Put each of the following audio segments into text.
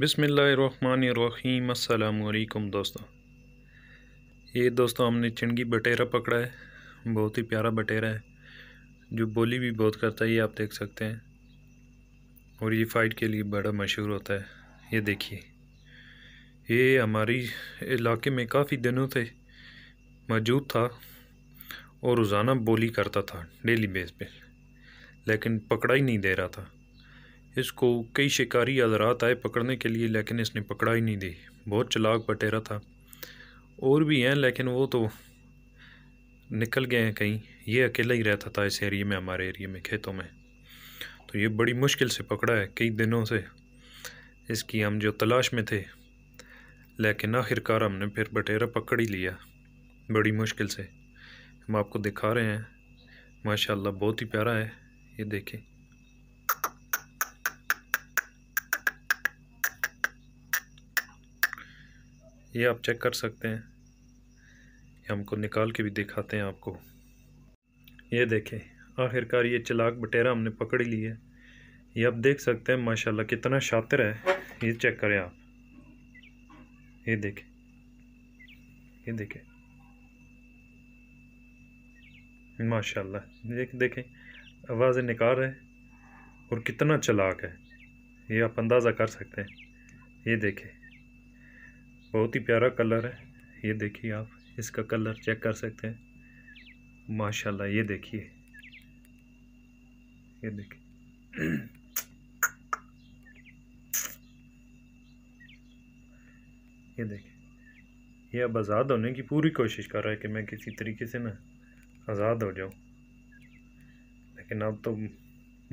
बिसमीम अलकुम दोस्तों ये दोस्तों हमने चिंगी बटेरा पकड़ा है बहुत ही प्यारा बटेरा है जो बोली भी बहुत करता है ये आप देख सकते हैं और ये फ़ाइट के लिए बड़ा मशहूर होता है ये देखिए ये हमारी इलाके में काफ़ी दिनों से मौजूद था और रोज़ाना बोली करता था डेली बेस पे लेकिन पकड़ा ही नहीं दे रहा था इसको कई शिकारी हजरात आए पकड़ने के लिए लेकिन इसने पकड़ा ही नहीं दी बहुत चलाक बटेरा था और भी हैं लेकिन वो तो निकल गए हैं कहीं ये अकेला ही रहता था इस एरिए में हमारे एरिए में खेतों में तो ये बड़ी मुश्किल से पकड़ा है कई दिनों से इसकी हम जो तलाश में थे लेकिन आखिरकार हमने फिर बटेरा पकड़ ही लिया बड़ी मुश्किल से हम आपको दिखा रहे हैं माशाल्लाह बहुत ही प्यारा है ये देखें ये आप चेक कर सकते हैं ये हमको निकाल के भी दिखाते हैं आपको ये देखें आखिरकार ये चलाक बटेरा हमने पकड़ ली है ये आप देख सकते हैं माशाल्लाह कितना शातिर है ये चेक करें आप ये देखें ये देखें माशाल्लाह देख देखें आवाज़ निकाल रहे और कितना चलाक है ये आप अंदाज़ा कर सकते हैं ये देखें बहुत ही प्यारा कलर है ये देखिए आप इसका कलर चेक कर सकते हैं माशाल्लाह ये देखिए ये देखिए ये देखिए ये अब आज़ाद होने की पूरी कोशिश कर रहा है कि मैं किसी तरीके से ना आज़ाद हो जाऊं लेकिन अब तो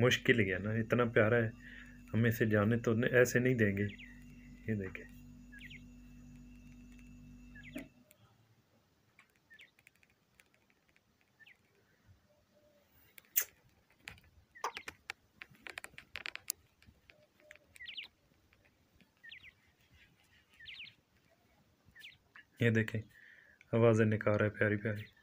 मुश्किल ही है ना इतना प्यारा है हम इसे जाने तो ऐसे नहीं देंगे ये देखें ये देखें आवाज़ें निकाल रहे है प्यारी प्यारी